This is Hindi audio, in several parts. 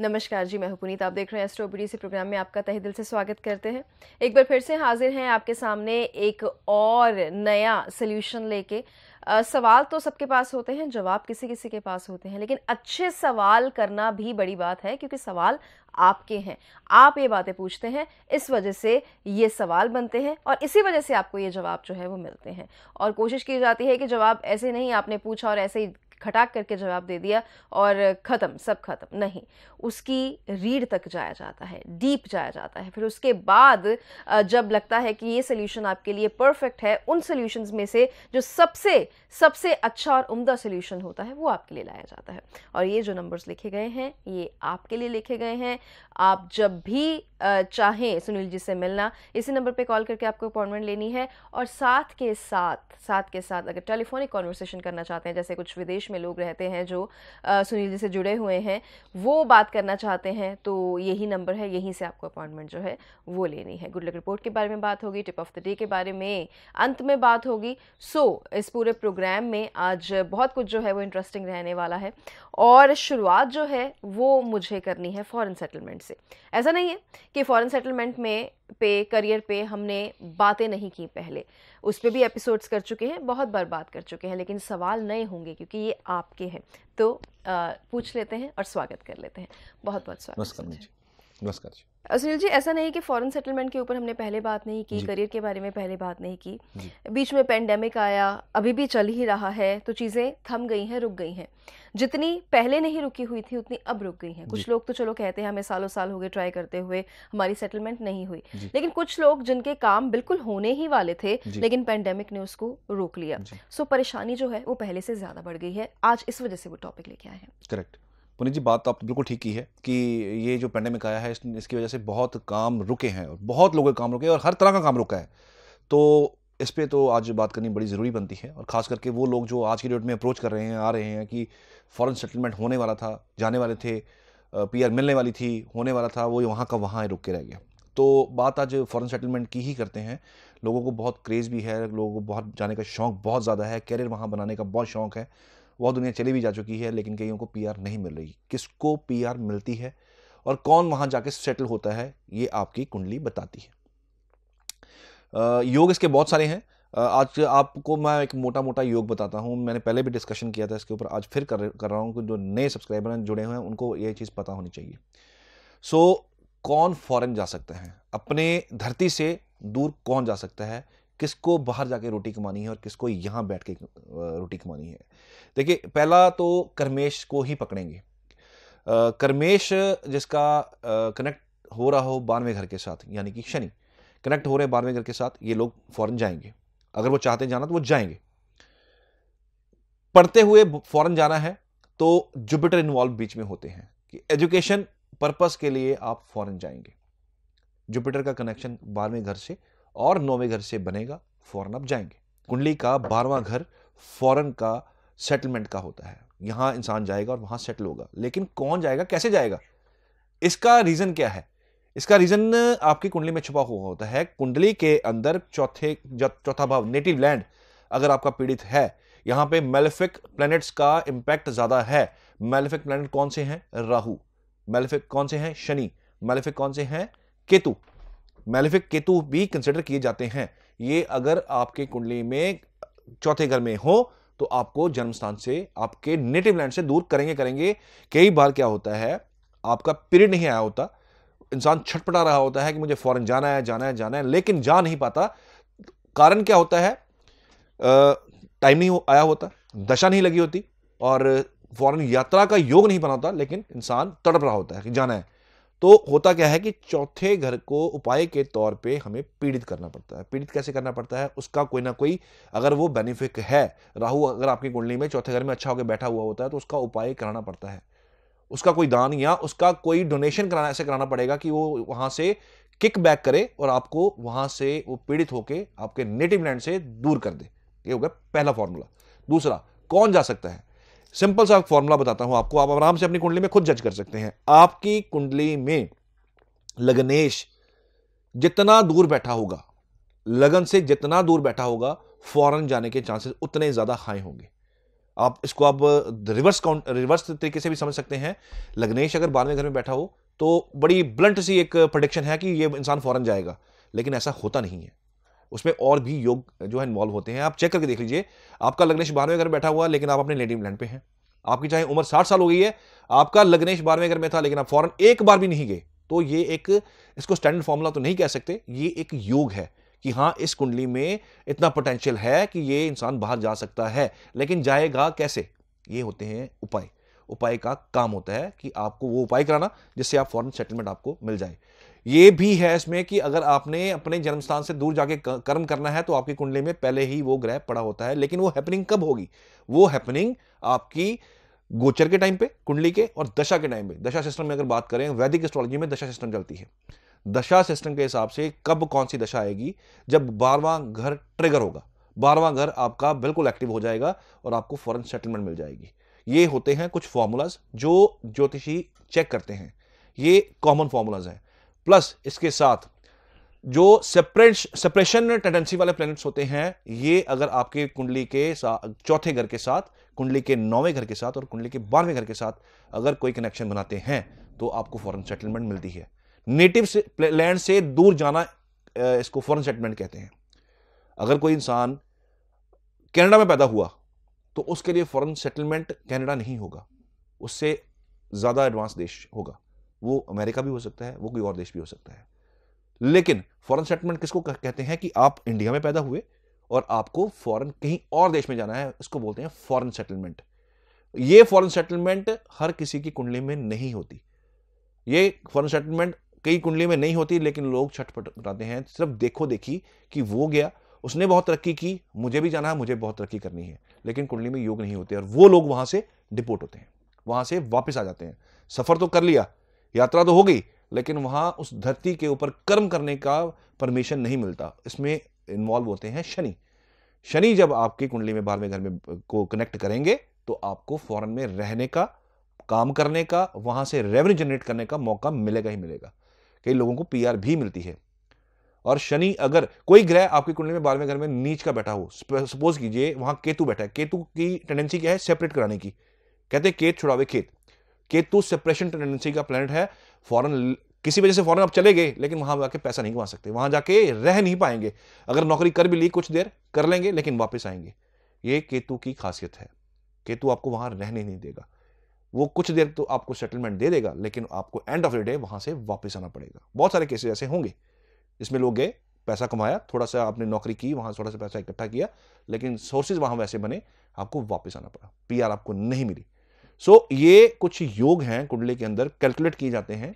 नमस्कार जी मैं हूं पुनीत आप देख रहे हैं एस्ट्रो से प्रोग्राम में आपका तहे दिल से स्वागत करते हैं एक बार फिर से हाजिर हैं आपके सामने एक और नया सल्यूशन लेके आ, सवाल तो सबके पास होते हैं जवाब किसी किसी के पास होते हैं लेकिन अच्छे सवाल करना भी बड़ी बात है क्योंकि सवाल आपके हैं आप ये बातें पूछते हैं इस वजह से ये सवाल बनते हैं और इसी वजह से आपको ये जवाब जो है वो मिलते हैं और कोशिश की जाती है कि जवाब ऐसे नहीं आपने पूछा और ऐसे ही खटाक करके जवाब दे दिया और ख़त्म सब ख़त्म नहीं उसकी रीढ़ तक जाया जाता है डीप जाया जाता है फिर उसके बाद जब लगता है कि ये सोल्यूशन आपके लिए परफेक्ट है उन सोल्यूशंस में से जो सबसे सबसे अच्छा और उम्दा सोल्यूशन होता है वो आपके लिए लाया जाता है और ये जो नंबर्स लिखे गए हैं ये आपके लिए लिखे गए हैं आप जब भी चाहें सुनील जी से मिलना इसी नंबर पे कॉल करके आपको अपॉइंटमेंट लेनी है और साथ के साथ साथ के साथ अगर टेलीफोनिक कॉन्वर्सेशन करना चाहते हैं जैसे कुछ विदेश प्रदेश में लोग रहते हैं जो सुनील जी से जुड़े हुए हैं वो बात करना चाहते हैं तो यही नंबर है यहीं से आपको अपॉइंटमेंट जो है वो लेनी है गुड लक रिपोर्ट के बारे में बात होगी टिप ऑफ द डे के बारे में अंत में बात होगी सो so, इस पूरे प्रोग्राम में आज बहुत कुछ जो है वो इंटरेस्टिंग रहने वाला है और शुरुआत जो है वो मुझे करनी है फ़ॉरन सेटलमेंट से ऐसा नहीं है कि फ़ॉरन सेटलमेंट में पे करियर पे हमने बातें नहीं की पहले उस पर भी एपिसोड्स कर चुके हैं बहुत बार बात कर चुके हैं लेकिन सवाल नए होंगे क्योंकि ये आपके हैं तो आ, पूछ लेते हैं और स्वागत कर लेते हैं बहुत बहुत स्वागत नमस्कार नमस्कार जी असील जी ऐसा नहीं कि फॉरेन सेटलमेंट के ऊपर हमने पहले बात नहीं की करियर के बारे में पहले बात नहीं की बीच में पेंडेमिक आया अभी भी चल ही रहा है तो चीज़ें थम गई हैं रुक गई हैं जितनी पहले नहीं रुकी हुई थी उतनी अब रुक गई हैं कुछ लोग तो चलो कहते हैं हमें सालों साल हो गए ट्राई करते हुए हमारी सेटलमेंट नहीं हुई लेकिन कुछ लोग जिनके काम बिल्कुल होने ही वाले थे लेकिन पेंडेमिक ने उसको रोक लिया सो परेशानी जो है वो पहले से ज़्यादा बढ़ गई है आज इस वजह से वो टॉपिक लेके आए हैं करेक्ट पुनीत जी बात तो आप बिल्कुल ठीक की है कि ये जो पेंडेमिक आया है इस, इसकी वजह से बहुत काम रुके हैं और बहुत लोगों के काम रुके हैं और हर तरह का काम रुका है तो इस पर तो आज बात करनी बड़ी ज़रूरी बनती है और ख़ास करके वो लोग जो आज की डेट में अप्रोच कर रहे हैं आ रहे हैं कि फ़ॉरन सेटलमेंट होने वाला था जाने वाले थे पी मिलने वाली थी होने वाला था वो वहाँ का वहाँ रुक के रह गया तो बात आज फ़ॉरन सेटलमेंट की ही करते हैं लोगों को बहुत क्रेज़ भी है लोगों को बहुत जाने का शौक़ बहुत ज़्यादा है कैरियर वहाँ बनाने का बहुत शौक़ है वह दुनिया चली भी जा चुकी है लेकिन कईयों को पीआर नहीं मिल रही किसको पीआर मिलती है और कौन वहाँ जाके सेटल होता है ये आपकी कुंडली बताती है आ, योग इसके बहुत सारे हैं आज आपको मैं एक मोटा मोटा योग बताता हूँ मैंने पहले भी डिस्कशन किया था इसके ऊपर आज फिर कर कर रहा हूँ कि जो नए सब्सक्राइबर हैं जुड़े हुए हैं उनको ये चीज़ पता होनी चाहिए सो so, कौन फॉरेन जा सकते हैं अपने धरती से दूर कौन जा सकता है किसको बाहर जाके रोटी कमानी है और किसको यहाँ बैठ के रोटी कमानी है देखिए पहला तो कर्मेश को ही पकड़ेंगे कर्मेश जिसका कनेक्ट हो रहा हो बारहवें घर के साथ यानी कि शनि कनेक्ट हो रहे बारहवें घर के साथ ये लोग फौरन जाएंगे अगर वो चाहते जाना तो वो जाएंगे पढ़ते हुए फौरन जाना है तो जुपिटर इन्वॉल्व बीच में होते हैं कि एजुकेशन पर्पस के लिए आप फौरन जाएंगे जुपिटर का कनेक्शन बारहवें घर से और नौवें घर से बनेगा फौरन आप जाएंगे कुंडली का बारहवा घर फौरन का सेटलमेंट का होता है यहां इंसान जाएगा और वहां सेटल होगा लेकिन कौन जाएगा कैसे जाएगा इसका रीज़न क्या है इसका रीज़न आपकी कुंडली में छुपा हुआ होता है कुंडली के अंदर चौथे चौथा भाव नेटिव लैंड अगर आपका पीड़ित है यहां पे मेलिफिक प्लैनेट्स का इंपैक्ट ज़्यादा है मेलिफिक प्लैनेट कौन से हैं राहु मेलिफिक कौन से हैं शनि मेलिफिक कौन से हैं केतु मेलिफिक केतु भी कंसिडर किए जाते हैं ये अगर आपके कुंडली में चौथे घर में हो तो आपको जन्म स्थान से आपके नेटिव लैंड से दूर करेंगे करेंगे कई बार क्या होता है आपका पीरियड नहीं आया होता इंसान छटपटा रहा होता है कि मुझे फॉरन जाना है जाना है जाना है लेकिन जा नहीं पाता कारण क्या होता है टाइम नहीं हो, आया होता दशा नहीं लगी होती और फॉरन यात्रा का योग नहीं बना होता लेकिन इंसान तड़प रहा होता है कि जाना है तो होता क्या है कि चौथे घर को उपाय के तौर पे हमें पीड़ित करना पड़ता है पीड़ित कैसे करना पड़ता है उसका कोई ना कोई अगर वो बेनिफिट है राहु अगर आपकी कुंडली में चौथे घर में अच्छा होकर बैठा हुआ होता है तो उसका उपाय कराना पड़ता है उसका कोई दान या उसका कोई डोनेशन कराना ऐसे कराना पड़ेगा कि वो वहाँ से किक बैक करे और आपको वहाँ से वो पीड़ित होकर आपके नेटिव लैंड से दूर कर दे ये हो गया पहला फॉर्मूला दूसरा कौन जा सकता है सिंपल सा फॉर्मूला बताता हूं आपको आप आराम से अपनी कुंडली में खुद जज कर सकते हैं आपकी कुंडली में लग्नेश जितना दूर बैठा होगा लगन से जितना दूर बैठा होगा फॉरन जाने के चांसेस उतने ज़्यादा हाई होंगे आप इसको आप रिवर्स काउंट रिवर्स तरीके से भी समझ सकते हैं लग्नेश अगर बारहवें घर में बैठा हो तो बड़ी ब्लंट सी एक प्रोडिक्शन है कि ये इंसान फॉरन जाएगा लेकिन ऐसा होता नहीं है उसमें और भी योग जो है इन्वॉल्व होते हैं आप चेक करके देख लीजिए आपका लग्नेश बारहवें घर बैठा हुआ लेकिन आप अपने नेटिव लैंड पे हैं आपकी चाहे उम्र साठ साल हो गई है आपका लग्नेश बारहवें घर में था लेकिन आप फॉरन एक बार भी नहीं गए तो ये एक इसको स्टैंडर्ड फॉर्मूला तो नहीं कह सकते ये एक योग है कि हाँ इस कुंडली में इतना पोटेंशियल है कि ये इंसान बाहर जा सकता है लेकिन जाएगा कैसे ये होते हैं उपाय उपाय का काम होता है कि आपको वो उपाय कराना जिससे आप फॉरन सेटलमेंट आपको मिल जाए ये भी है इसमें कि अगर आपने अपने जन्म स्थान से दूर जाके कर्म करना है तो आपकी कुंडली में पहले ही वो ग्रह पड़ा होता है लेकिन वो हैपनिंग कब होगी वो हैपनिंग आपकी गोचर के टाइम पे कुंडली के और दशा के टाइम पे दशा सिस्टम में अगर बात करें वैदिक एस्ट्रोलॉजी में दशा सिस्टम चलती है दशा सिस्टम के हिसाब से कब कौन सी दशा आएगी जब बारवा घर ट्रिगर होगा बारवां घर आपका बिल्कुल एक्टिव हो जाएगा और आपको फॉरन सेटलमेंट मिल जाएगी ये होते हैं कुछ फॉर्मूलाज जो ज्योतिषी चेक करते हैं ये कॉमन फार्मूलाज हैं प्लस इसके साथ जो सेपरेट सेपरेशन टेंडेंसी वाले प्लैनेट्स होते हैं ये अगर आपके कुंडली के चौथे घर के साथ कुंडली के नौवें घर के साथ और कुंडली के बारहवें घर के साथ अगर कोई कनेक्शन बनाते हैं तो आपको फॉरन सेटलमेंट मिलती है नेटिव से लैंड से दूर जाना इसको फॉरन सेटलमेंट कहते हैं अगर कोई इंसान कनाडा में पैदा हुआ तो उसके लिए फॉरन सेटलमेंट कनाडा नहीं होगा उससे ज़्यादा एडवांस देश होगा वो अमेरिका भी हो सकता है वो कोई और देश भी हो सकता है लेकिन फॉरेन सेटलमेंट किसको कहते हैं कि आप इंडिया में पैदा हुए और आपको फॉरेन कहीं और देश में जाना है इसको बोलते हैं फॉरेन सेटलमेंट ये फॉरेन सेटलमेंट हर किसी की कुंडली में नहीं होती ये फॉरेन सेटलमेंट कई कुंडली में नहीं होती लेकिन लोग छटपट बताते हैं सिर्फ देखो देखी कि वो गया उसने बहुत तरक्की की मुझे भी जाना है मुझे बहुत तरक्की करनी है लेकिन कुंडली में योग नहीं होते और वो लोग वहां से डिपोर्ट होते हैं वहां से वापस आ जाते हैं सफर तो कर लिया यात्रा तो हो गई लेकिन वहां उस धरती के ऊपर कर्म करने का परमिशन नहीं मिलता इसमें इन्वॉल्व होते हैं शनि शनि जब आपकी कुंडली में बारहवें घर में को कनेक्ट करेंगे तो आपको फॉरन में रहने का काम करने का वहां से रेवेन्यू जनरेट करने का मौका मिलेगा ही मिलेगा कई लोगों को पीआर भी मिलती है और शनि अगर कोई ग्रह आपकी कुंडली में बारहवें घर में नीच का बैठा हो सपोज कीजिए वहां केतु बैठा है केतु की टेंडेंसी क्या है सेपरेट कराने की कहते हैं केत छुड़ावे खेत केतु सेपरेशन टेंडेंसी का प्लानट है फॉरन किसी वजह से फॉरन आप चले गए लेकिन वहां जाके पैसा नहीं कमा सकते वहां जाके रह नहीं पाएंगे अगर नौकरी कर भी ली कुछ देर कर लेंगे लेकिन वापस आएंगे ये केतु की खासियत है केतु आपको वहां रहने नहीं देगा वो कुछ देर तो आपको सेटलमेंट दे देगा लेकिन आपको एंड ऑफ द डे वहां से वापस आना पड़ेगा बहुत सारे केसेस ऐसे होंगे इसमें लोग गए पैसा कमाया थोड़ा सा आपने नौकरी की वहां थोड़ा सा पैसा इकट्ठा किया लेकिन सोर्सेज वहां वैसे बने आपको वापस आना पड़ा पीआर आपको नहीं मिली सो so, ये कुछ योग हैं कुंडली के अंदर कैलकुलेट किए जाते हैं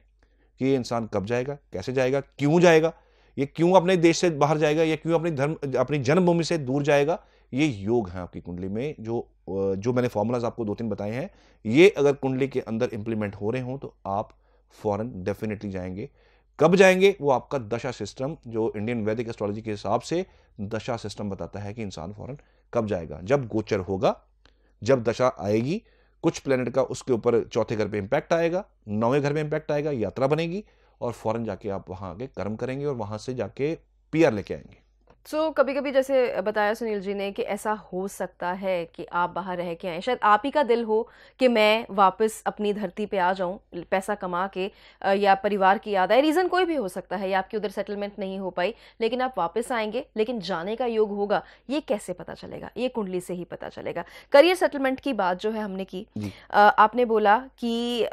कि ये इंसान कब जाएगा कैसे जाएगा क्यों जाएगा ये क्यों अपने देश से बाहर जाएगा या क्यों अपनी धर्म अपनी जन्मभूमि से दूर जाएगा ये योग हैं आपकी कुंडली में जो जो मैंने फॉर्मूलाज आपको दो तीन बताए हैं ये अगर कुंडली के अंदर इंप्लीमेंट हो रहे हों तो आप फॉरन डेफिनेटली जाएंगे कब जाएंगे वो आपका दशा सिस्टम जो इंडियन वैदिक एस्ट्रोलॉजी के हिसाब से दशा सिस्टम बताता है कि इंसान फॉरन कब जाएगा जब गोचर होगा जब दशा आएगी कुछ प्लेनेट का उसके ऊपर चौथे घर पे इम्पैक्ट आएगा नौवें घर में इम्पैक्ट आएगा यात्रा बनेगी और फौरन जाके आप वहाँ आगे कर्म करेंगे और वहाँ से जाके पीआर लेके आएंगे सो so, कभी कभी जैसे बताया सुनील जी ने कि ऐसा हो सकता है कि आप बाहर रह के आएँ शायद आप ही का दिल हो कि मैं वापस अपनी धरती पे आ जाऊँ पैसा कमा के या परिवार की याद आए रीज़न कोई भी हो सकता है या आपकी उधर सेटलमेंट नहीं हो पाई लेकिन आप वापस आएंगे लेकिन जाने का योग होगा ये कैसे पता चलेगा ये कुंडली से ही पता चलेगा करियर सेटलमेंट की बात जो है हमने की आपने बोला कि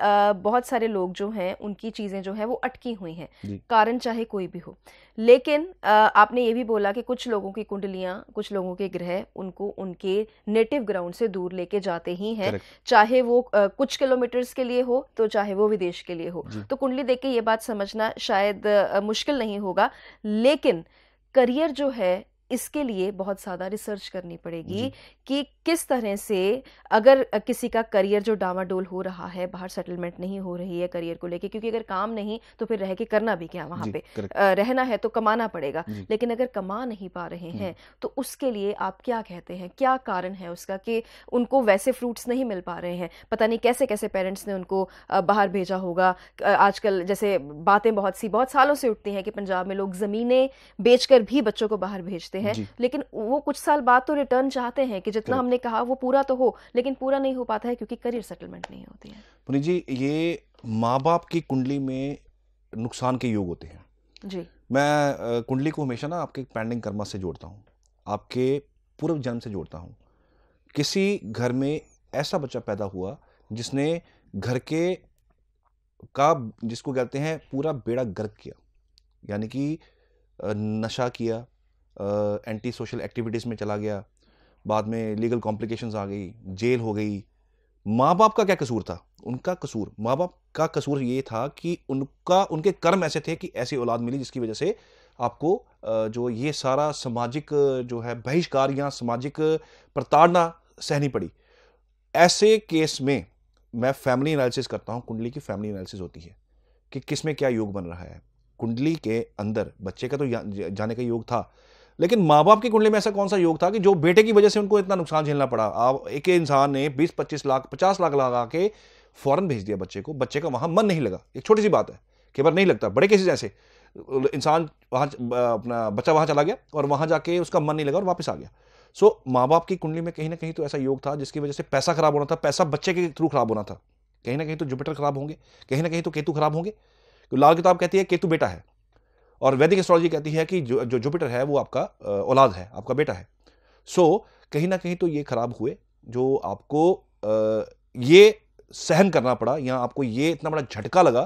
बहुत सारे लोग जो हैं उनकी चीज़ें जो हैं वो अटकी हुई हैं कारण चाहे कोई भी हो लेकिन आपने ये भी बोला कि कुछ लोगों की कुंडलियाँ कुछ लोगों के ग्रह उनको उनके नेटिव ग्राउंड से दूर लेके जाते ही हैं चाहे वो कुछ किलोमीटर्स के लिए हो तो चाहे वो विदेश के लिए हो तो कुंडली देख के ये बात समझना शायद मुश्किल नहीं होगा लेकिन करियर जो है इसके लिए बहुत ज़्यादा रिसर्च करनी पड़ेगी कि किस तरह से अगर किसी का करियर जो डामाडोल हो रहा है बाहर सेटलमेंट नहीं हो रही है करियर को लेके क्योंकि अगर काम नहीं तो फिर रह के करना भी क्या वहाँ पे रहना है तो कमाना पड़ेगा लेकिन अगर कमा नहीं पा रहे हैं तो उसके लिए आप क्या कहते हैं क्या कारण है उसका कि उनको वैसे फ्रूट्स नहीं मिल पा रहे हैं पता नहीं कैसे कैसे पेरेंट्स ने उनको बाहर भेजा होगा आजकल जैसे बातें बहुत सी बहुत सालों से उठती हैं कि पंजाब में लोग ज़मीनें बेचकर भी बच्चों को बाहर भेजते सकते हैं लेकिन वो कुछ साल बाद तो रिटर्न चाहते हैं कि जितना हमने कहा वो पूरा तो हो लेकिन पूरा नहीं हो पाता है क्योंकि करियर सेटलमेंट नहीं होती है पुनी जी ये माँ बाप की कुंडली में नुकसान के योग होते हैं जी मैं कुंडली को हमेशा ना आपके पेंडिंग कर्मा से जोड़ता हूँ आपके पूर्व जन्म से जोड़ता हूँ किसी घर में ऐसा बच्चा पैदा हुआ जिसने घर के का जिसको कहते हैं पूरा बेड़ा गर्क किया यानी कि नशा किया एंटी सोशल एक्टिविटीज़ में चला गया बाद में लीगल कॉम्प्लिकेशंस आ गई जेल हो गई माँ बाप का क्या कसूर था उनका कसूर माँ बाप का कसूर ये था कि उनका उनके कर्म ऐसे थे कि ऐसी औलाद मिली जिसकी वजह से आपको जो ये सारा सामाजिक जो है बहिष्कार या सामाजिक प्रताड़ना सहनी पड़ी ऐसे केस में मैं फैमिली एनालिसिस करता हूँ कुंडली की फैमिली एनालिसिस होती है कि किस में क्या योग बन रहा है कुंडली के अंदर बच्चे का तो जाने का योग था लेकिन माँ बाप की कुंडली में ऐसा कौन सा योग था कि जो बेटे की वजह से उनको इतना नुकसान झेलना पड़ा आप एक इंसान ने बीस पच्चीस लाख पचास लाख लगा के फौरन भेज दिया बच्चे को बच्चे का वहाँ मन नहीं लगा एक छोटी सी बात है कई बार नहीं लगता बड़े केसेज ऐसे इंसान वहाँ अपना बच्चा वहाँ चला गया और वहाँ जाके उसका मन नहीं लगा और वापस आ गया सो so, माँ बाप की कुंडली में कहीं ना कहीं तो ऐसा योग था जिसकी वजह से पैसा खराब होना था पैसा बच्चे के थ्रू खराब होना था कहीं ना कहीं तो जुपिटर खराब होंगे कहीं ना कहीं तो केतु खराब होंगे लाल किताब कहती है केतु बेटा है और वैदिक एस्ट्रोलॉजी कहती है कि जो जो जुपिटर है वो आपका औलाद है आपका बेटा है सो so, कहीं ना कहीं तो ये खराब हुए जो आपको ये सहन करना पड़ा या आपको ये इतना बड़ा झटका लगा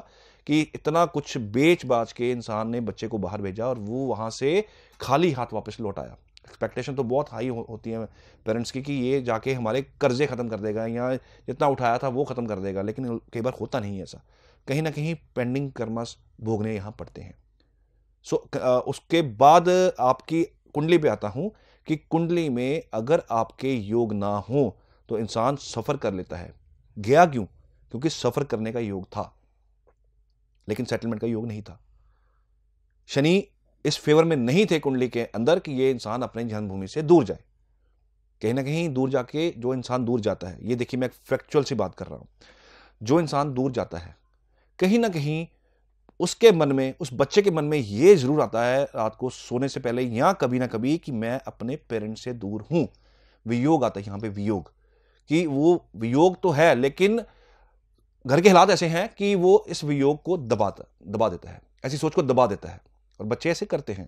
कि इतना कुछ बेच बाच के इंसान ने बच्चे को बाहर भेजा और वो वहाँ से खाली हाथ वापस लौट आया एक्सपेक्टेशन तो बहुत हाई हो, होती है पेरेंट्स की कि ये जाके हमारे कर्जे ख़त्म कर देगा या जितना उठाया था वो ख़त्म कर देगा लेकिन कई बार होता नहीं है ऐसा कहीं ना कहीं पेंडिंग कर्मस भोगने यहाँ पड़ते हैं सो उसके बाद आपकी कुंडली पे आता हूँ कि कुंडली में अगर आपके योग ना हो तो इंसान सफ़र कर लेता है गया क्यों क्योंकि सफ़र करने का योग था लेकिन सेटलमेंट का योग नहीं था शनि इस फेवर में नहीं थे कुंडली के अंदर कि ये इंसान अपने जन्मभूमि से दूर जाए कहीं ना कहीं दूर जाके जो इंसान दूर जाता है ये देखिए मैं एक फैक्चुअल सी बात कर रहा हूं जो इंसान दूर जाता है कहीं ना कहीं उसके मन में उस बच्चे के मन में ये ज़रूर आता है रात को सोने से पहले या कभी ना कभी कि मैं अपने पेरेंट्स से दूर हूँ वियोग आता है यहाँ पे वियोग कि वो वियोग तो है लेकिन घर के हालात ऐसे हैं कि वो इस वियोग को दबाता दबा देता है ऐसी सोच को दबा देता है और बच्चे ऐसे करते हैं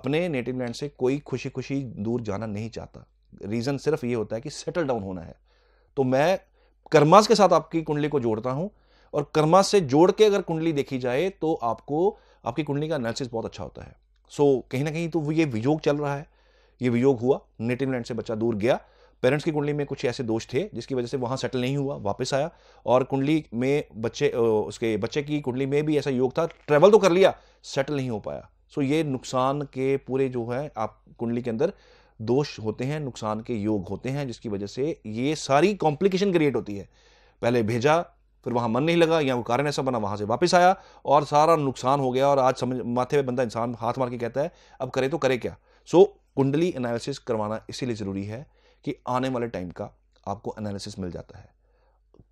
अपने नेटिव लैंड से कोई खुशी खुशी दूर जाना नहीं चाहता रीज़न सिर्फ ये होता है कि सेटल डाउन होना है तो मैं कर्मास के साथ आपकी कुंडली को जोड़ता हूँ और कर्मा से जोड़ के अगर कुंडली देखी जाए तो आपको आपकी कुंडली का एनालिसिस बहुत अच्छा होता है सो so, कहीं ना कहीं तो ये वियोग चल रहा है ये वियोग हुआ नेटिव लैंड से बच्चा दूर गया पेरेंट्स की कुंडली में कुछ ऐसे दोष थे जिसकी वजह से वहाँ सेटल नहीं हुआ वापस आया और कुंडली में बच्चे उसके बच्चे की कुंडली में भी ऐसा योग था ट्रैवल तो कर लिया सेटल नहीं हो पाया सो ये नुकसान के पूरे जो है आप कुंडली के अंदर दोष होते हैं नुकसान के योग होते हैं जिसकी वजह से ये सारी कॉम्प्लिकेशन क्रिएट होती है पहले भेजा फिर वहाँ मन नहीं लगा या वो कारण ऐसा बना वहाँ से वापस आया और सारा नुकसान हो गया और आज समझ माथे पे बंदा इंसान हाथ मार के कहता है अब करे तो करे क्या सो so, कुंडली एनालिसिस करवाना इसीलिए ज़रूरी है कि आने वाले टाइम का आपको एनालिसिस मिल जाता है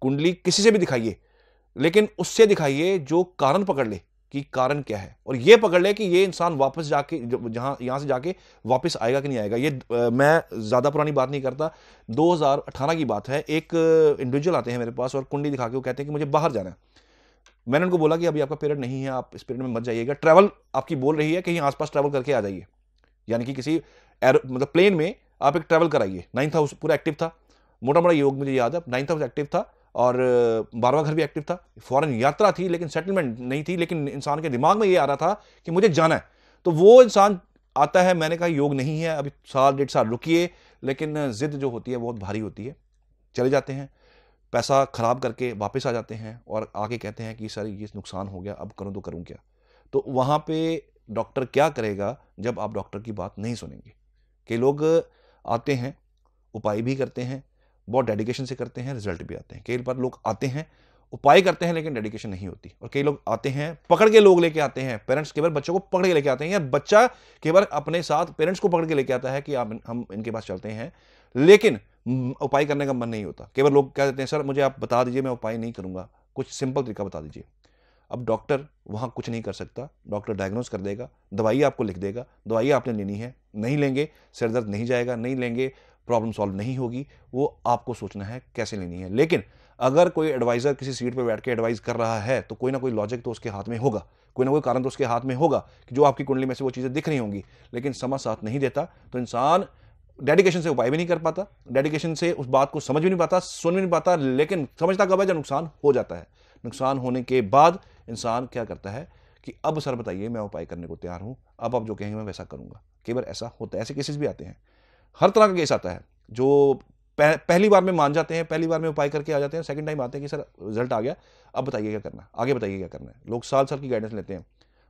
कुंडली किसी से भी दिखाइए लेकिन उससे दिखाइए जो कारण पकड़ ले कि कारण क्या है और ये पकड़ ले कि ये इंसान वापस जाके जहाँ यहाँ से जाके वापस आएगा कि नहीं आएगा ये आ, मैं ज़्यादा पुरानी बात नहीं करता 2018 की बात है एक इंडिविजुअल आते हैं मेरे पास और कुंडी दिखा के वो कहते हैं कि मुझे बाहर जाना है मैंने उनको बोला कि अभी आपका पीरियड नहीं है आप इस पीरियड में मत जाइएगा ट्रैवल आपकी बोल रही है कहीं आसपास ट्रैवल करके आ जाइए यानी कि किसी एरो मतलब प्लेन में आप एक ट्रैवल कराइए नाइन्थ हाउस पूरा एक्टिव था मोटा मोटा योग मुझे याद है नाइन्थ हाउस एक्टिव था और बारवा घर भी एक्टिव था फ़ौरन यात्रा थी लेकिन सेटलमेंट नहीं थी लेकिन इंसान के दिमाग में ये आ रहा था कि मुझे जाना है तो वो इंसान आता है मैंने कहा योग नहीं है अभी साल डेढ़ साल रुकिए लेकिन ज़िद जो होती है बहुत भारी होती है चले जाते हैं पैसा ख़राब करके वापस आ जाते हैं और आके कहते हैं कि सर ये नुकसान हो गया अब करूँ तो करूँ क्या तो वहाँ पर डॉक्टर क्या करेगा जब आप डॉक्टर की बात नहीं सुनेंगे कई लोग आते हैं उपाय भी करते हैं बहुत डेडिकेशन से करते हैं रिजल्ट भी आते हैं कई बार लोग आते हैं उपाय करते हैं लेकिन डेडिकेशन नहीं होती और कई लोग आते हैं पकड़ के लोग लेके आते हैं पेरेंट्स केवल बार बच्चों को पकड़ के लेके आते हैं या बच्चा केवल बार अपने साथ पेरेंट्स को पकड़ के लेके आता है कि आप हम इनके पास चलते हैं लेकिन उपाय करने का मन नहीं होता कई बार लोग कह देते हैं सर मुझे आप बता दीजिए मैं उपाय नहीं करूंगा कुछ सिंपल तरीका बता दीजिए अब डॉक्टर वहाँ कुछ नहीं कर सकता डॉक्टर डायग्नोज कर देगा दवाई आपको लिख देगा दवाई आपने लेनी है नहीं लेंगे सिर दर्द नहीं जाएगा नहीं लेंगे प्रॉब्लम सॉल्व नहीं होगी वो आपको सोचना है कैसे लेनी है लेकिन अगर कोई एडवाइज़र किसी सीट पर बैठ के एडवाइज़ कर रहा है तो कोई ना कोई लॉजिक तो उसके हाथ में होगा कोई ना कोई कारण तो उसके हाथ में होगा कि जो आपकी कुंडली में से वो चीज़ें दिख रही होंगी लेकिन समझ साथ नहीं देता तो इंसान डेडिकेशन से उपाय भी नहीं कर पाता डेडिकेशन से उस बात को समझ भी नहीं पाता सुन भी नहीं पाता लेकिन समझता कब है जब नुकसान हो जाता है नुकसान होने के बाद इंसान क्या करता है कि अब सर बताइए मैं उपाय करने को तैयार हूँ अब आप जो कहेंगे मैं वैसा करूँगा कई बार ऐसा होता है ऐसे केसेस भी आते हैं हर तरह का केस आता है जो पह, पहली बार में मान जाते हैं पहली बार में उपाय करके आ जाते हैं सेकंड टाइम आते हैं कि सर रिजल्ट आ गया अब बताइए क्या करना आगे बताइए क्या करना है लोग साल साल की गाइडेंस लेते हैं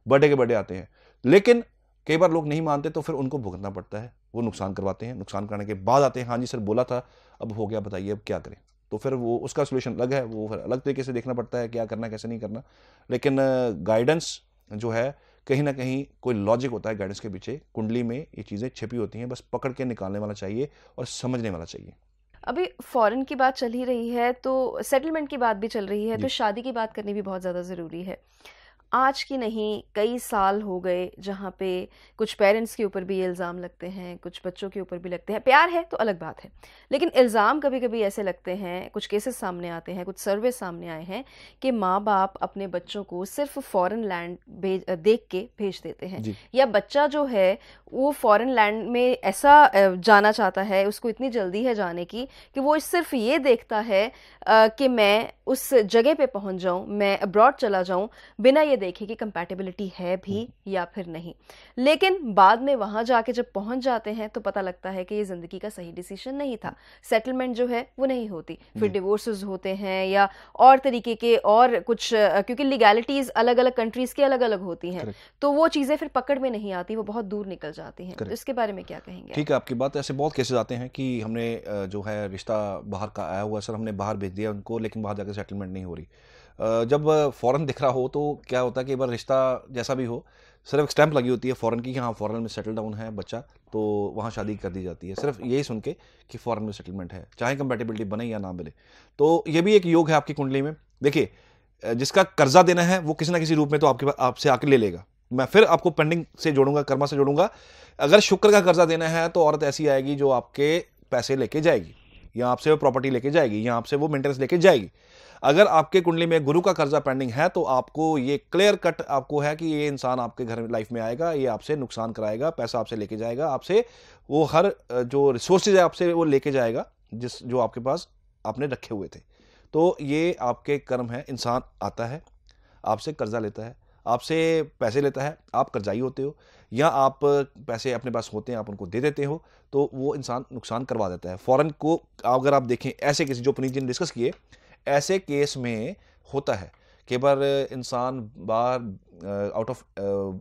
बर्थडे के बर्थडे आते हैं लेकिन कई बार लोग नहीं मानते तो फिर उनको भुगतना पड़ता है वो नुकसान करवाते हैं नुकसान कराने के बाद आते हैं हाँ जी सर बोला था अब हो गया बताइए अब क्या करें तो फिर वो उसका सोल्यूशन अलग है वो फिर अलग तरीके से देखना पड़ता है क्या करना कैसे नहीं करना लेकिन गाइडेंस जो है कहीं ना कहीं कोई लॉजिक होता है गाइडेंस के पीछे कुंडली में ये चीज़ें छिपी होती हैं बस पकड़ के निकालने वाला चाहिए और समझने वाला चाहिए अभी फॉरेन की बात चल ही रही है तो सेटलमेंट की बात भी चल रही है तो शादी की बात करनी भी बहुत ज़्यादा ज़रूरी है आज की नहीं कई साल हो गए जहाँ पे कुछ पेरेंट्स के ऊपर भी ये इल्ज़ाम लगते हैं कुछ बच्चों के ऊपर भी लगते हैं प्यार है तो अलग बात है लेकिन इल्ज़ाम कभी कभी ऐसे लगते हैं कुछ केसेस सामने आते हैं कुछ सर्वे सामने आए हैं कि माँ बाप अपने बच्चों को सिर्फ फॉरेन लैंड भेज देख के भेज देते हैं या बच्चा जो है वो फॉरेन लैंड में ऐसा जाना चाहता है उसको इतनी जल्दी है जाने की कि वो सिर्फ ये देखता है कि मैं उस जगह पर पहुँच जाऊँ मैं अब्रॉड चला जाऊँ बिना ये देखे कि कंपैटिबिलिटी है भी हम्म। या फिर नहीं लेकिन बाद में वहां जाके जब पहुंच जाते हैं तो पता लगता है कि ये ज़िंदगी का सही डिसीजन नहीं था सेटलमेंट जो है वो नहीं होती फिर डिवोर्सेज होते हैं या और तरीके के और कुछ क्योंकि लीगैलिटीज़ अलग अलग कंट्रीज़ के अलग अलग होती हैं तो वो चीज़ें फिर पकड़ में नहीं आती वो बहुत दूर निकल जाती हैं तो इसके बारे में क्या कहेंगे ठीक है आपकी बात ऐसे बहुत केसेज आते हैं कि हमने जो है रिश्ता बाहर का आया हुआ सर हमने बाहर भेज दिया उनको लेकिन बाहर जाकर सेटलमेंट नहीं हो रही जब फ़ौरन दिख रहा हो तो क्या होता है कि एक बार रिश्ता जैसा भी हो सिर्फ स्टैंप लगी होती है फ़ौरन की कि हाँ फ़ौरन में सेटल डाउन है बच्चा तो वहाँ शादी कर दी जाती है सिर्फ यही सुन के कि फ़ॉरन में सेटलमेंट है चाहे कंपेटेबिलिटी बने या ना मिले तो ये भी एक योग है आपकी कुंडली में देखिए जिसका कर्जा देना है वो किसी ना किसी रूप में तो आपके पास आपसे आके ले लेगा मैं फिर आपको पेंडिंग से जोड़ूंगा कर्मा से जोड़ूंगा अगर शुक्र का कर्जा देना है तो औरत ऐसी आएगी जो आपके पैसे लेके जाएगी या आपसे वो प्रॉपर्टी लेके जाएगी या आपसे वो मेंटेनेंस लेके जाएगी अगर आपके कुंडली में गुरु का कर्जा पेंडिंग है तो आपको ये क्लियर कट आपको है कि ये इंसान आपके घर लाइफ में आएगा ये आपसे नुकसान कराएगा पैसा आपसे लेके जाएगा आपसे वो हर जो रिसोर्सेज है आपसे वो लेके जाएगा जिस जो आपके पास आपने रखे हुए थे तो ये आपके कर्म है इंसान आता है आपसे कर्जा लेता है आपसे पैसे लेता है आप कर्जाई होते हो या आप पैसे अपने पास होते हैं आप उनको दे देते हो तो वो इंसान नुकसान करवा देता है फ़ौरन को अगर आप देखें ऐसे किसी जो जी ने डिस्कस किए ऐसे केस में होता है कई बार इंसान बाहर आउट ऑफ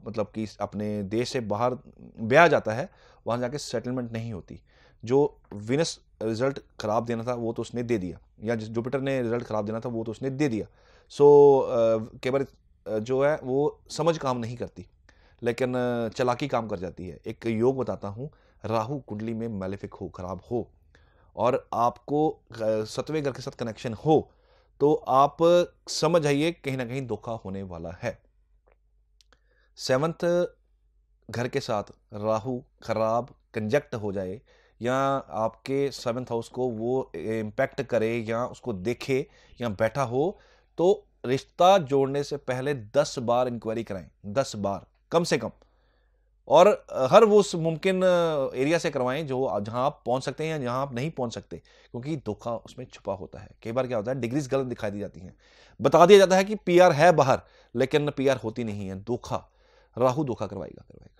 मतलब कि अपने देश से बाहर ब्याह जाता है वहाँ जाके सेटलमेंट नहीं होती जो विनस रिजल्ट ख़राब देना था वो तो उसने दे दिया या जिस जुपिटर ने रिजल्ट ख़राब देना था वो तो उसने दे दिया सो so, कई बार जो है वो समझ काम नहीं करती लेकिन चलाकी काम कर जाती है एक योग बताता हूँ राहु कुंडली में मेलिफिक हो खराब हो और आपको सतवें घर के साथ कनेक्शन हो तो आप समझ आइए कहीं ना कहीं धोखा होने वाला है सेवंथ घर के साथ राहु खराब कंजक्ट हो जाए या आपके सेवंथ हाउस को वो इम्पैक्ट करे या उसको देखे या बैठा हो तो रिश्ता जोड़ने से पहले दस बार इंक्वायरी कराएं दस बार कम से कम और हर वो मुमकिन एरिया से करवाएं जो जहां आप पहुंच सकते हैं या जहां आप नहीं पहुंच सकते क्योंकि धोखा उसमें छुपा होता है कई बार क्या होता है डिग्रीज गलत दिखाई दी जाती हैं बता दिया जाता है कि पीआर है बाहर लेकिन पीआर होती नहीं है धोखा राहु धोखा करवाएगा करवाएगा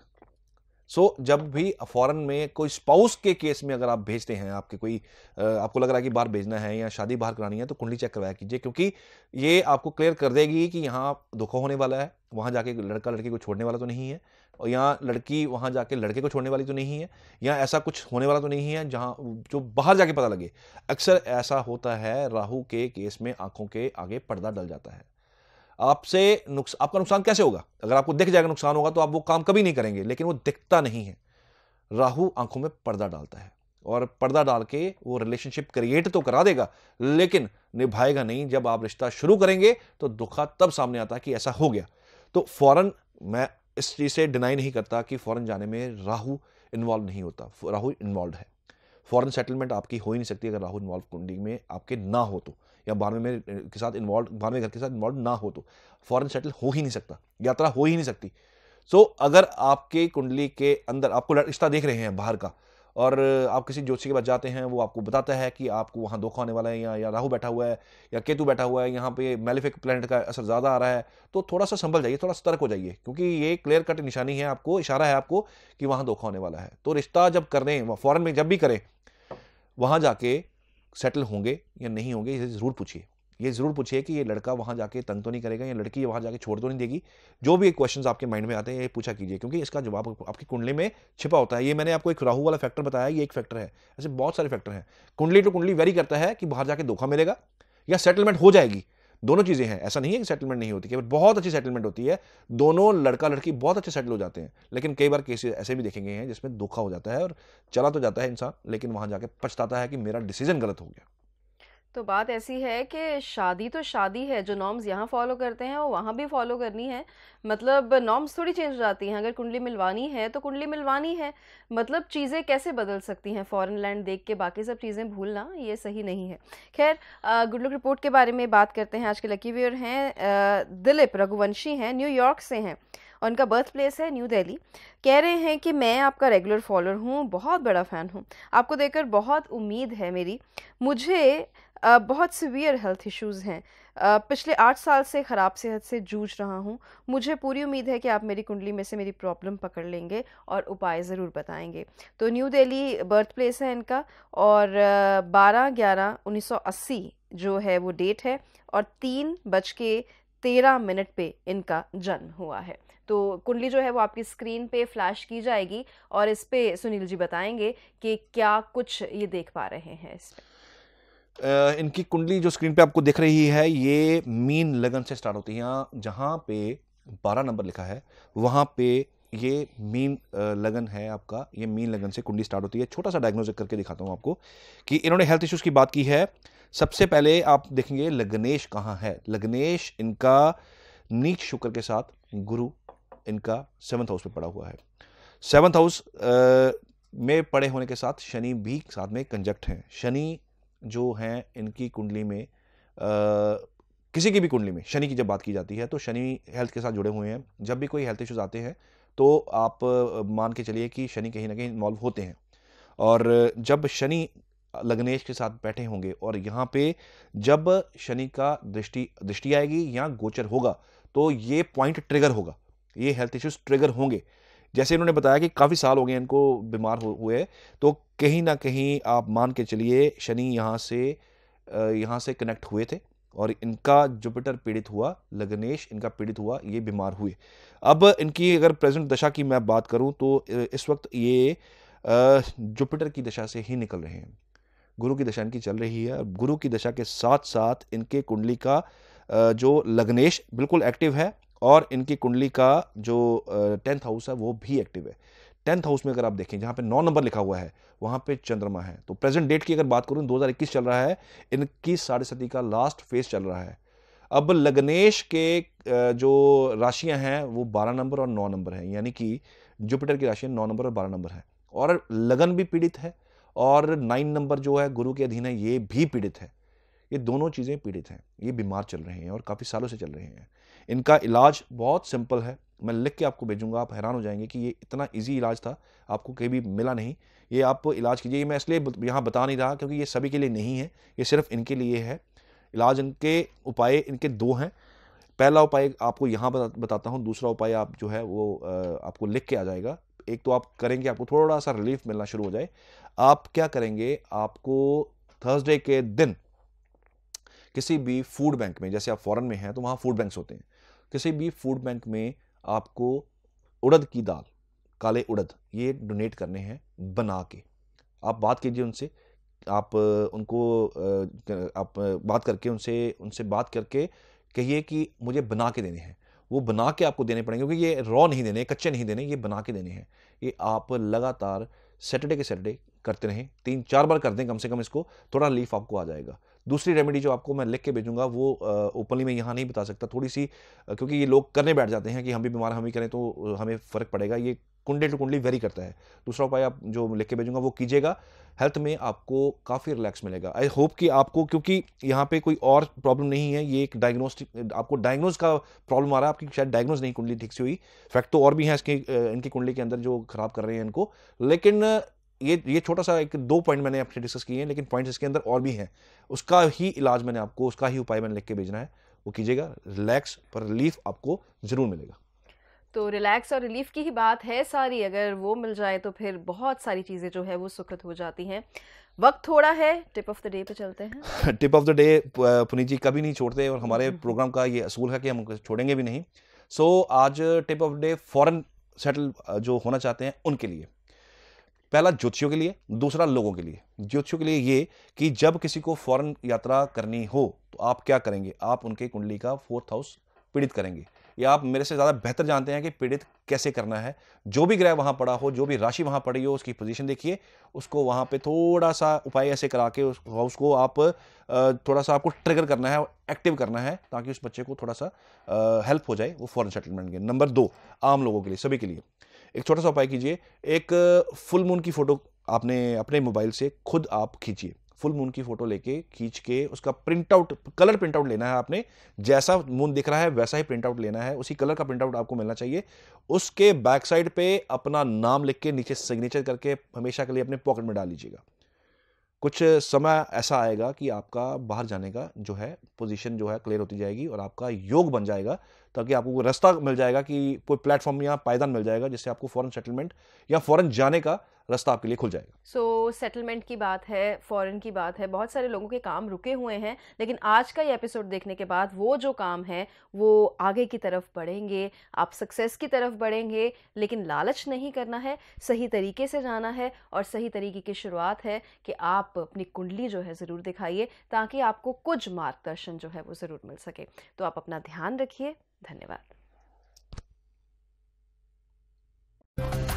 सो so, जब भी फॉरन में कोई स्पाउस के केस में अगर आप भेजते हैं आपके कोई आपको लग रहा है कि बाहर भेजना है या शादी बाहर करानी है तो कुंडली चेक करवाया कीजिए क्योंकि ये आपको क्लियर कर देगी कि यहाँ धोखा होने वाला है वहाँ जाके लड़का लड़की को छोड़ने वाला तो नहीं है और यहाँ लड़की वहाँ जाके लड़के को छोड़ने वाली तो नहीं है यहाँ ऐसा कुछ होने वाला तो नहीं है जहाँ जो बाहर जाके पता लगे अक्सर ऐसा होता है राहु के केस में आंखों के आगे पर्दा डल जाता है आपसे नुकस आपका नुकसान कैसे होगा अगर आपको दिख जाएगा नुकसान होगा तो आप वो काम कभी नहीं करेंगे लेकिन वो दिखता नहीं है राहु आंखों में पर्दा डालता है और पर्दा डाल के वो रिलेशनशिप क्रिएट तो करा देगा लेकिन निभाएगा नहीं जब आप रिश्ता शुरू करेंगे तो दुखा तब सामने आता है कि ऐसा हो गया तो फौरन मैं इस चीज़ से डिनाई नहीं करता कि फ़ौरन जाने में राहु इन्वॉल्व नहीं होता राहु इन्वॉल्व है फॉरन सेटलमेंट आपकी हो ही नहीं सकती अगर राहु इन्वॉल्व कुंडली में आपके ना हो तो या बारहवें में के साथ इन्वॉल्व बारहवें घर के साथ इन्वॉल्व ना हो तो फॉरन सेटल हो ही नहीं सकता यात्रा हो ही नहीं सकती सो so, अगर आपके कुंडली के अंदर आपको रिश्ता देख रहे हैं बाहर का और आप किसी ज्योतिषी के पास जाते हैं वो आपको बताता है कि आपको वहाँ धोखा होने वाला है या या राहु बैठा हुआ है या केतु बैठा हुआ है यहाँ पे मेलिफिक प्लानट का असर ज़्यादा आ रहा है तो थोड़ा सा संभल जाइए थोड़ा सतर्क हो जाइए क्योंकि ये क्लियर कट निशानी है आपको इशारा है आपको कि वहाँ धोखा होने वाला है तो रिश्ता जब करें फ़ॉरन में जब भी करें वहाँ जाके सेटल होंगे या नहीं होंगे ये ज़रूर पूछिए ये ज़रूर पूछिए कि ये लड़का वहाँ जाके तंग तो नहीं करेगा या लड़की वहाँ जाके छोड़ तो नहीं देगी जो भी क्वेश्चन आपके माइंड में आते हैं ये पूछा कीजिए क्योंकि इसका जवाब आपकी कुंडली में छिपा होता है ये मैंने आपको एक राहू वाला फैक्टर बताया ये एक फैक्टर है ऐसे बहुत सारे फैक्टर हैं कुंडली टू कुंडली वेरी करता है कि बाहर जाके धोखा मिलेगा या सेटलमेंट हो जाएगी दोनों चीज़ें हैं ऐसा नहीं है कि सेटलमेंट नहीं होती केवल बहुत अच्छी सेटलमेंट होती है दोनों लड़का लड़की बहुत अच्छे सेटल हो जाते हैं लेकिन कई बार केसेस ऐसे भी देखेंगे हैं जिसमें धोखा हो जाता है और चला तो जाता है इंसान लेकिन वहां जाके पछताता है कि मेरा डिसीजन गलत हो गया तो बात ऐसी है कि शादी तो शादी है जो नॉर्म्स यहाँ फॉलो करते हैं वो वहाँ भी फॉलो करनी है मतलब नॉर्म्स थोड़ी चेंज हो जाती हैं अगर कुंडली मिलवानी है तो कुंडली मिलवानी है मतलब चीज़ें कैसे बदल सकती हैं फॉरेन लैंड देख के बाकी सब चीज़ें भूलना ये सही नहीं है खैर गुड लुक रिपोर्ट के बारे में बात करते हैं आज के लकी व्यूअर हैं दिलीप रघुवंशी हैं न्यूयॉर्क से हैं उनका बर्थ प्लेस है न्यू दिल्ली कह रहे हैं कि मैं आपका रेगुलर फॉलोअर हूँ बहुत बड़ा फ़ैन हूँ आपको देखकर बहुत उम्मीद है मेरी मुझे बहुत सीवियर हेल्थ इश्यूज़ हैं पिछले आठ साल से ख़राब सेहत से जूझ रहा हूँ मुझे पूरी उम्मीद है कि आप मेरी कुंडली में से मेरी प्रॉब्लम पकड़ लेंगे और उपाय ज़रूर बताएंगे तो न्यू दिल्ली बर्थ प्लेस है इनका और बारह ग्यारह उन्नीस सौ अस्सी जो है वो डेट है और तीन बज के तेरह मिनट पे इनका जन्म हुआ है तो कुंडली जो है वो आपकी स्क्रीन पे फ्लैश की जाएगी और इस पे सुनील जी बताएंगे कि क्या कुछ ये देख पा रहे हैं पे इनकी कुंडली जो स्क्रीन पे आपको दिख रही है ये मीन लगन से स्टार्ट होती है यहाँ जहाँ पे बारह नंबर लिखा है वहाँ पे ये मीन लगन है आपका ये मीन लगन से कुंडली स्टार्ट होती है छोटा सा डायग्नोज करके दिखाता हूँ आपको कि इन्होंने हेल्थ इश्यूज़ की बात की है सबसे पहले आप देखेंगे लग्नेश कहाँ है लग्नेश इनका नीच शुक्र के साथ गुरु इनका सेवन्थ हाउस में पड़ा हुआ है सेवन्थ हाउस में पड़े होने के साथ शनि भी साथ में कंजक्ट हैं शनि जो हैं इनकी कुंडली में आ, किसी की भी कुंडली में शनि की जब बात की जाती है तो शनि हेल्थ के साथ जुड़े हुए हैं जब भी कोई हेल्थ इश्यूज़ आते हैं तो आप मान के चलिए कि शनि कहीं ना कहीं इन्वॉल्व होते हैं और जब शनि लग्नेश के साथ बैठे होंगे और यहाँ पे जब शनि का दृष्टि दृष्टि आएगी या गोचर होगा तो ये पॉइंट ट्रिगर होगा ये हेल्थ इश्यूज ट्रिगर होंगे जैसे इन्होंने बताया कि काफ़ी साल हो गए इनको बीमार हुए तो कहीं ना कहीं आप मान के चलिए शनि यहाँ से यहाँ से कनेक्ट हुए थे और इनका जुपिटर पीड़ित हुआ लग्नेश इनका पीड़ित हुआ ये बीमार हुए अब इनकी अगर प्रेजेंट दशा की मैं बात करूँ तो इस वक्त ये जुपिटर की दशा से ही निकल रहे हैं गुरु की दशा इनकी चल रही है गुरु की दशा के साथ साथ इनके कुंडली का जो लग्नेश बिल्कुल एक्टिव है और इनकी कुंडली का जो टेंथ हाउस है वो भी एक्टिव है टेंथ हाउस में अगर आप देखें जहाँ पे नौ नंबर लिखा हुआ है वहाँ पे चंद्रमा है तो प्रेजेंट डेट की अगर बात करूँ 2021 चल रहा है इनकी साढ़े सदी का लास्ट फेज चल रहा है अब लग्नेश के जो राशियाँ हैं वो बारह नंबर और नौ नंबर हैं यानी कि जुपिटर की राशियाँ नौ नंबर और बारह नंबर हैं और लगन भी पीड़ित है और नाइन नंबर जो है गुरु के अधीन है ये भी पीड़ित है ये दोनों चीज़ें पीड़ित हैं ये बीमार चल रहे हैं और काफ़ी सालों से चल रहे हैं इनका इलाज बहुत सिंपल है मैं लिख के आपको भेजूंगा आप हैरान हो जाएंगे कि ये इतना इजी इलाज था आपको कहीं भी मिला नहीं ये आप इलाज कीजिए मैं इसलिए यहाँ बता नहीं रहा क्योंकि ये सभी के लिए नहीं है ये सिर्फ इनके लिए है इलाज इनके उपाय इनके दो हैं पहला उपाय आपको यहाँ बताता हूँ दूसरा उपाय आप जो है वो आपको लिख के आ जाएगा एक तो आप करेंगे आपको थोड़ा सा रिलीफ मिलना शुरू हो जाए आप क्या करेंगे आपको थर्सडे के दिन किसी भी फूड बैंक में जैसे आप फॉरेन में हैं तो वहाँ फूड बैंक्स होते हैं किसी भी फूड बैंक में आपको उड़द की दाल काले उड़द ये डोनेट करने हैं बना के आप बात कीजिए उनसे आप उनको आप बात करके उनसे उनसे बात करके कहिए कि मुझे बना के देने हैं वो बना के आपको देने पड़ेंगे क्योंकि ये रॉ नहीं देने कच्चे नहीं देने ये बना के देने हैं ये आप लगातार सैटरडे के सैटरडे करते रहें तीन चार बार कर दें कम से कम इसको थोड़ा लीफ आपको आ जाएगा दूसरी रेमेडी जो आपको मैं लिख के भेजूंगा वो ओपनली मैं यहाँ नहीं बता सकता थोड़ी सी क्योंकि ये लोग करने बैठ जाते हैं कि हम भी बीमार हम भी करें तो हमें फ़र्क पड़ेगा ये कुंडली टू कुंडली वेरी करता है दूसरा उपाय आप जो लिख के भेजूंगा वो कीजिएगा हेल्थ में आपको काफ़ी रिलैक्स मिलेगा आई होप कि आपको क्योंकि यहाँ पे कोई और प्रॉब्लम नहीं है ये एक डायग्नोस्टिक आपको डायग्नोज का प्रॉब्लम आ रहा है आपकी शायद डायग्नोज नहीं कुंडली ठीक से हुई फैक्ट तो और भी हैं इसके इनकी कुंडली के अंदर जो खराब कर रहे हैं इनको लेकिन ये ये छोटा सा एक दो पॉइंट मैंने आपसे डिस्कस किए हैं लेकिन पॉइंट्स इसके अंदर और भी हैं उसका ही इलाज मैंने आपको उसका ही उपाय मैंने लिख के भेजना है वो कीजिएगा रिलैक्स पर रिलीफ आपको ज़रूर मिलेगा तो रिलैक्स और रिलीफ की ही बात है सारी अगर वो मिल जाए तो फिर बहुत सारी चीज़ें जो है वो सुखद हो जाती हैं वक्त थोड़ा है टिप ऑफ द डे पे चलते हैं tip of the day Puneet ji कभी नहीं छोड़ते और हमारे प्रोग्राम हम्म। का ये असूल है कि हम छोड़ेंगे भी नहीं सो so, आज tip of day foreign settle जो होना चाहते हैं उनके लिए पहला ज्योतिषियों के लिए दूसरा लोगों के लिए ज्योतिषियों के लिए ये कि जब किसी को फॉरेन यात्रा करनी हो तो आप क्या करेंगे आप उनके कुंडली का फोर्थ हाउस पीड़ित करेंगे या आप मेरे से ज़्यादा बेहतर जानते हैं कि पीड़ित कैसे करना है जो भी ग्रह वहाँ पड़ा हो जो भी राशि वहाँ पड़ी हो उसकी पोजीशन देखिए उसको वहाँ पे थोड़ा सा उपाय ऐसे करा के उस हाउस को आप थोड़ा सा आपको ट्रिगर करना है एक्टिव करना है ताकि उस बच्चे को थोड़ा सा हेल्प हो जाए वो फॉरन सेटलमेंट के नंबर दो आम लोगों के लिए सभी के लिए एक छोटा सा उपाय कीजिए एक फुल मून की फ़ोटो आपने अपने मोबाइल से खुद आप खींचिए फुल मून की फ़ोटो लेके खींच के उसका print out colour print out लेना है आपने जैसा मून दिख रहा है वैसा ही प्रिंट आउट लेना है उसी कलर का प्रिंट आउट आपको मिलना चाहिए उसके बैक साइड पे अपना नाम लिख के नीचे सिग्नेचर करके हमेशा के लिए अपने पॉकेट में डाल लीजिएगा कुछ समय ऐसा आएगा कि आपका बाहर जाने का जो है पोजीशन जो है क्लियर होती जाएगी और आपका योग बन जाएगा ताकि आपको वो रास्ता मिल जाएगा कि कोई प्लेटफॉर्म या पायदान मिल जाएगा जिससे आपको फ़ॉरन सेटलमेंट या फ़ॉरन जाने का रास्ता आपके लिए खुल जाएगा सो so, सेटलमेंट की बात है फॉरेन की बात है बहुत सारे लोगों के काम रुके हुए हैं लेकिन आज का ये एपिसोड देखने के बाद वो जो काम है वो आगे की तरफ बढ़ेंगे आप सक्सेस की तरफ बढ़ेंगे लेकिन लालच नहीं करना है सही तरीके से जाना है और सही तरीके की शुरुआत है कि आप अपनी कुंडली जो है ज़रूर दिखाइए ताकि आपको कुछ मार्गदर्शन जो है वो ज़रूर मिल सके तो आप अपना ध्यान रखिए धन्यवाद